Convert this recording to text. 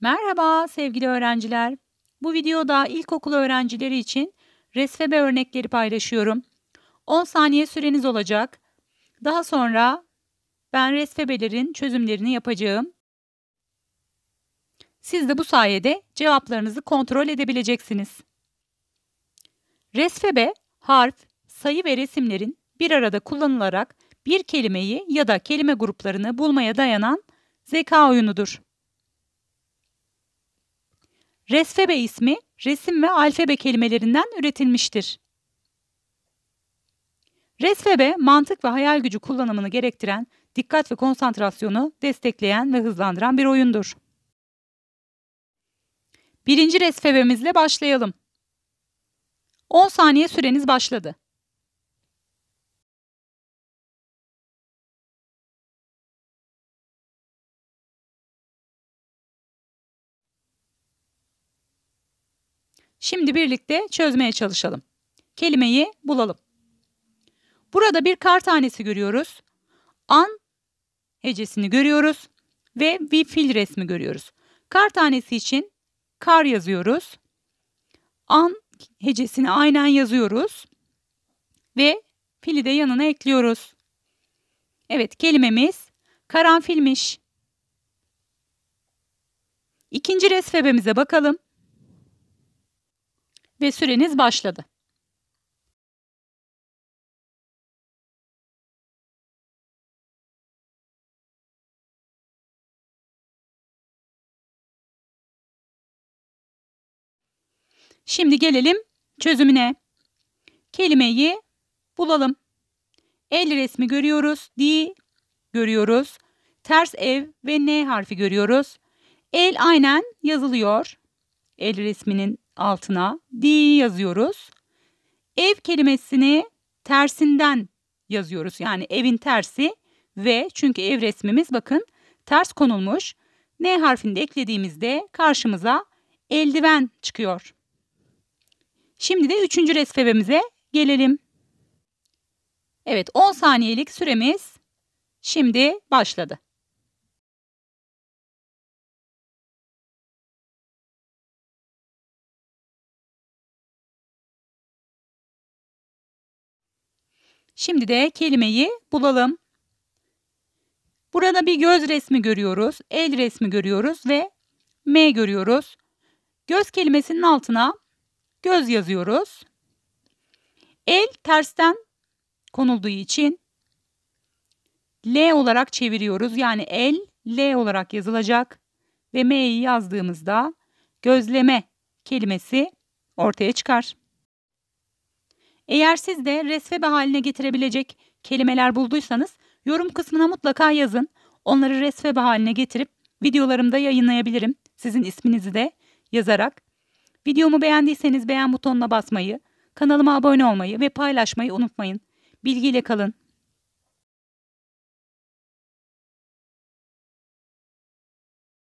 Merhaba sevgili öğrenciler. Bu videoda ilkokul öğrencileri için resfebe örnekleri paylaşıyorum. 10 saniye süreniz olacak. Daha sonra ben resfebelerin çözümlerini yapacağım. Siz de bu sayede cevaplarınızı kontrol edebileceksiniz. Resfebe, harf, sayı ve resimlerin bir arada kullanılarak bir kelimeyi ya da kelime gruplarını bulmaya dayanan zeka oyunudur. Resfebe ismi resim ve alfabe kelimelerinden üretilmiştir. Resfebe, mantık ve hayal gücü kullanımını gerektiren, dikkat ve konsantrasyonu destekleyen ve hızlandıran bir oyundur. Birinci resfebemizle başlayalım. 10 saniye süreniz başladı. Şimdi birlikte çözmeye çalışalım. Kelimeyi bulalım. Burada bir kar tanesi görüyoruz. An hecesini görüyoruz ve bir fil resmi görüyoruz. Kar tanesi için kar yazıyoruz. An hecesini aynen yazıyoruz ve fili de yanına ekliyoruz. Evet kelimemiz karanfilmiş. İkinci resfebemize bakalım ve süreniz başladı. Şimdi gelelim çözümüne. Kelimeyi bulalım. El resmi görüyoruz. D görüyoruz. Ters ev ve N harfi görüyoruz. El aynen yazılıyor el resminin altına D yazıyoruz. Ev kelimesini tersinden yazıyoruz. Yani evin tersi ve çünkü ev resmimiz bakın ters konulmuş. N harfini de eklediğimizde karşımıza eldiven çıkıyor. Şimdi de üçüncü resfebemize gelelim. Evet 10 saniyelik süremiz şimdi başladı. Şimdi de kelimeyi bulalım. Burada bir göz resmi görüyoruz, el resmi görüyoruz ve M görüyoruz. Göz kelimesinin altına göz yazıyoruz. El tersten konulduğu için L olarak çeviriyoruz. Yani el L olarak yazılacak ve M'yi yazdığımızda gözleme kelimesi ortaya çıkar. Eğer siz de resfebe haline getirebilecek kelimeler bulduysanız yorum kısmına mutlaka yazın. Onları resfebe haline getirip videolarımda yayınlayabilirim. Sizin isminizi de yazarak. Videomu beğendiyseniz beğen butonuna basmayı, kanalıma abone olmayı ve paylaşmayı unutmayın. Bilgiyle kalın.